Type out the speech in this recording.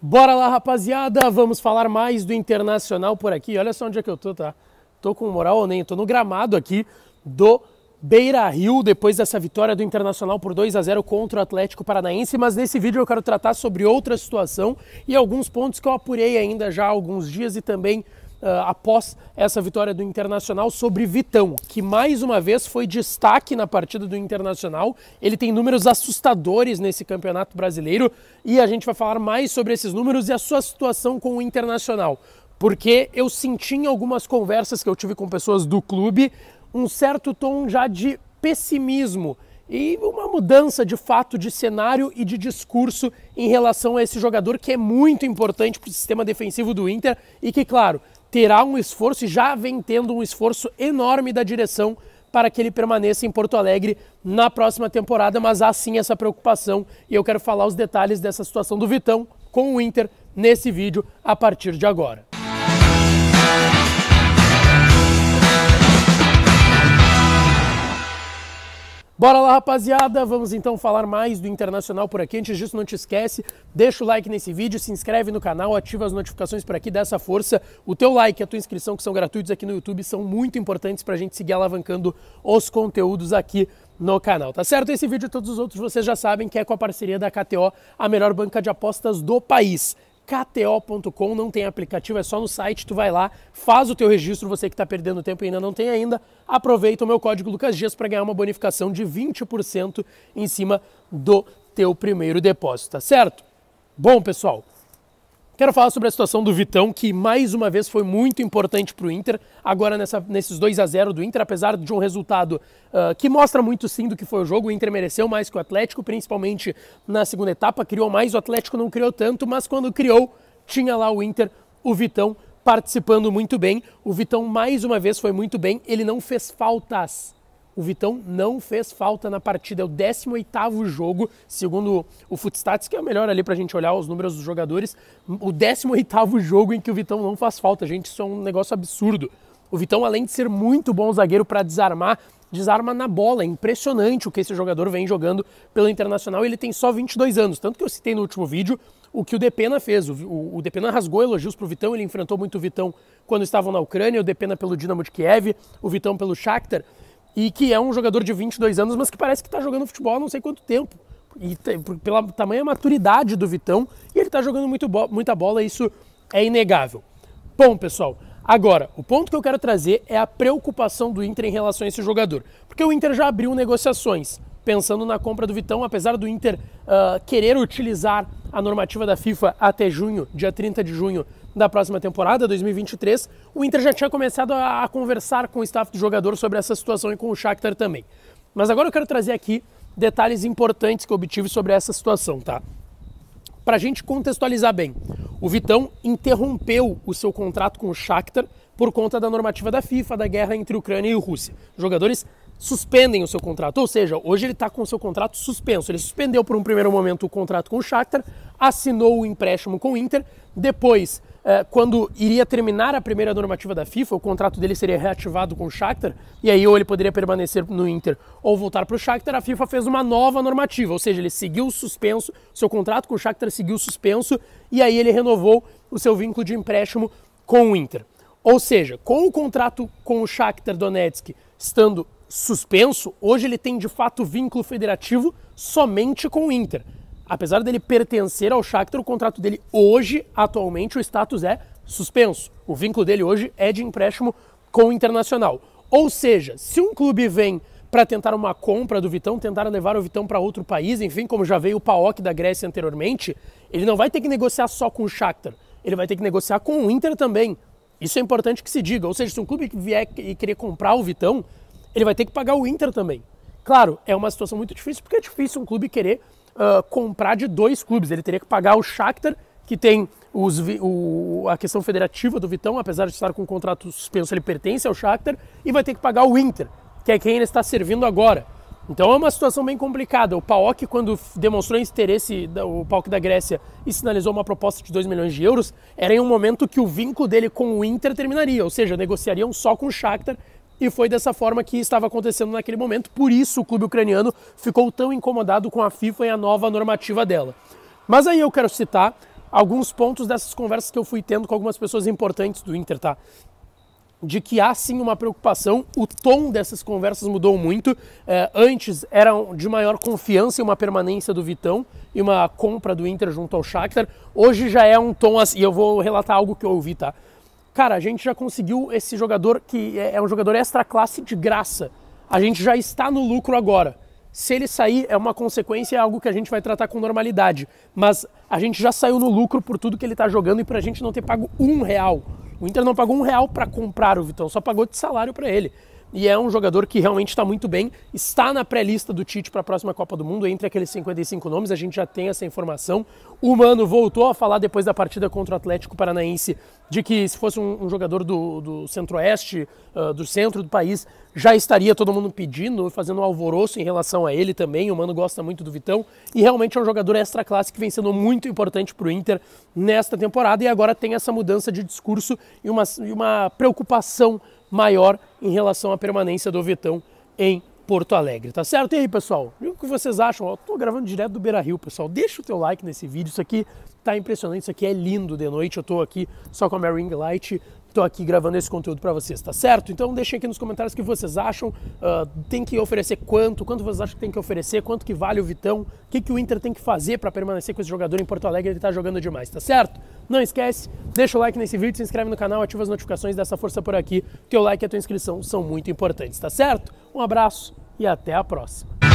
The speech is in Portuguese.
Bora lá, rapaziada, vamos falar mais do Internacional por aqui. Olha só onde é que eu tô, tá? Tô com moral ou nem? Tô no gramado aqui do Beira Rio, depois dessa vitória do Internacional por 2 a 0 contra o Atlético Paranaense, mas nesse vídeo eu quero tratar sobre outra situação e alguns pontos que eu apurei ainda já há alguns dias e também ah, após essa vitória do Internacional sobre Vitão, que mais uma vez foi destaque na partida do Internacional. Ele tem números assustadores nesse campeonato brasileiro e a gente vai falar mais sobre esses números e a sua situação com o Internacional. Porque eu senti em algumas conversas que eu tive com pessoas do clube um certo tom já de pessimismo e uma mudança de fato de cenário e de discurso em relação a esse jogador que é muito importante para o sistema defensivo do Inter e que, claro, terá um esforço e já vem tendo um esforço enorme da direção para que ele permaneça em Porto Alegre na próxima temporada, mas há sim essa preocupação e eu quero falar os detalhes dessa situação do Vitão com o Inter nesse vídeo a partir de agora. Música Bora lá, rapaziada! Vamos então falar mais do Internacional por aqui. Antes disso, não te esquece, deixa o like nesse vídeo, se inscreve no canal, ativa as notificações por aqui, dá essa força. O teu like e a tua inscrição, que são gratuitos aqui no YouTube, são muito importantes para a gente seguir alavancando os conteúdos aqui no canal, tá certo? Esse vídeo e todos os outros vocês já sabem que é com a parceria da KTO, a melhor banca de apostas do país. KTO.com, não tem aplicativo, é só no site, tu vai lá, faz o teu registro, você que está perdendo tempo e ainda não tem ainda, aproveita o meu código Lucas Dias para ganhar uma bonificação de 20% em cima do teu primeiro depósito, tá certo? Bom, pessoal, Quero falar sobre a situação do Vitão, que mais uma vez foi muito importante para o Inter, agora nessa, nesses 2 a 0 do Inter, apesar de um resultado uh, que mostra muito sim do que foi o jogo. O Inter mereceu mais que o Atlético, principalmente na segunda etapa, criou mais, o Atlético não criou tanto, mas quando criou, tinha lá o Inter, o Vitão participando muito bem. O Vitão mais uma vez foi muito bem, ele não fez faltas o Vitão não fez falta na partida. É o 18º jogo, segundo o Footstats, que é o melhor ali para a gente olhar os números dos jogadores, o 18º jogo em que o Vitão não faz falta. Gente, isso é um negócio absurdo. O Vitão, além de ser muito bom zagueiro para desarmar, desarma na bola. É impressionante o que esse jogador vem jogando pelo Internacional. Ele tem só 22 anos, tanto que eu citei no último vídeo o que o Depena fez. O, o, Depena rasgou elogios para o Vitão, ele enfrentou muito o Vitão quando estavam na Ucrânia, o Depena pelo Dinamo de Kiev, o Vitão pelo Shakhtar e que é um jogador de 22 anos, mas que parece que está jogando futebol há não sei quanto tempo. E pela tamanha maturidade do Vitão, e ele está jogando muito bo muita bola, isso é inegável. Bom, pessoal, agora, o ponto que eu quero trazer é a preocupação do Inter em relação a esse jogador. Porque o Inter já abriu negociações pensando na compra do Vitão, apesar do Inter uh, querer utilizar a normativa da FIFA até junho, dia 30 de junho da próxima temporada, 2023, o Inter já tinha começado a, a conversar com o staff do jogador sobre essa situação e com o Shakhtar também. Mas agora eu quero trazer aqui detalhes importantes que eu obtive sobre essa situação, tá? Para a gente contextualizar bem, o Vitão interrompeu o seu contrato com o Shakhtar por conta da normativa da FIFA, da guerra entre Ucrânia e Rússia. Jogadores suspendem o seu contrato. Ou seja, hoje ele está com o seu contrato suspenso. Ele suspendeu por um primeiro momento o contrato com o Shakhtar, assinou o empréstimo com o Inter, depois eh, quando iria terminar a primeira normativa da FIFA, o contrato dele seria reativado com o Shakhtar, e aí ou ele poderia permanecer no Inter ou voltar para o Shakhtar, a FIFA fez uma nova normativa, ou seja, ele seguiu suspenso, seu contrato com o Shakhtar seguiu suspenso, e aí ele renovou o seu vínculo de empréstimo com o Inter. Ou seja, com o contrato com o Shakhtar Donetsk estando suspenso, hoje ele tem de fato vínculo federativo somente com o Inter. Apesar dele pertencer ao Shakhtar, o contrato dele hoje, atualmente, o status é suspenso. O vínculo dele hoje é de empréstimo com o Internacional. Ou seja, se um clube vem para tentar uma compra do Vitão, tentar levar o Vitão para outro país, enfim, como já veio o PAOK da Grécia anteriormente, ele não vai ter que negociar só com o Shakhtar, ele vai ter que negociar com o Inter também. Isso é importante que se diga. Ou seja, se um clube vier e querer comprar o Vitão, ele vai ter que pagar o Inter também. Claro, é uma situação muito difícil, porque é difícil um clube querer uh, comprar de dois clubes. Ele teria que pagar o Shakhtar, que tem os, o, a questão federativa do Vitão, apesar de estar com o contrato suspenso, ele pertence ao Shakhtar, e vai ter que pagar o Inter, que é quem ele está servindo agora. Então é uma situação bem complicada. O PAOK, quando demonstrou interesse, o PAOK da Grécia, e sinalizou uma proposta de 2 milhões de euros, era em um momento que o vínculo dele com o Inter terminaria, ou seja, negociariam só com o Shakhtar e foi dessa forma que estava acontecendo naquele momento, por isso o clube ucraniano ficou tão incomodado com a FIFA e a nova normativa dela. Mas aí eu quero citar alguns pontos dessas conversas que eu fui tendo com algumas pessoas importantes do Inter, tá? de que há sim uma preocupação. O tom dessas conversas mudou muito. É, antes eram de maior confiança e uma permanência do Vitão e uma compra do Inter junto ao Shakhtar. Hoje já é um tom assim. E eu vou relatar algo que eu ouvi, tá? Cara, a gente já conseguiu esse jogador que é, é um jogador extra classe de graça. A gente já está no lucro agora. Se ele sair, é uma consequência, é algo que a gente vai tratar com normalidade. Mas a gente já saiu no lucro por tudo que ele está jogando e para a gente não ter pago um real. O Inter não pagou um real para comprar o Vitão, só pagou de salário para ele e é um jogador que realmente está muito bem, está na pré-lista do Tite para a próxima Copa do Mundo, entre aqueles 55 nomes, a gente já tem essa informação. O Mano voltou a falar depois da partida contra o Atlético Paranaense de que se fosse um, um jogador do, do centro-oeste, uh, do centro do país, já estaria todo mundo pedindo, fazendo um alvoroço em relação a ele também. O Mano gosta muito do Vitão e realmente é um jogador extra-classe que vem sendo muito importante para o Inter nesta temporada e agora tem essa mudança de discurso e uma, e uma preocupação maior em relação à permanência do Vitão em Porto Alegre, tá certo? E aí, pessoal, o que vocês acham? Estou tô gravando direto do Beira Rio, pessoal. Deixa o teu like nesse vídeo. Isso aqui tá impressionante, isso aqui é lindo de noite. Eu tô aqui só com a minha ring light estou aqui gravando esse conteúdo para vocês, tá certo? Então deixem aqui nos comentários o que vocês acham, uh, tem que oferecer quanto, quanto vocês acham que tem que oferecer, quanto que vale o Vitão, o que, que o Inter tem que fazer para permanecer com esse jogador em Porto Alegre, ele está jogando demais, tá certo? Não esquece, deixa o like nesse vídeo, se inscreve no canal, ativa as notificações, dessa força por aqui, teu like e a tua inscrição são muito importantes, tá certo? Um abraço e até a próxima!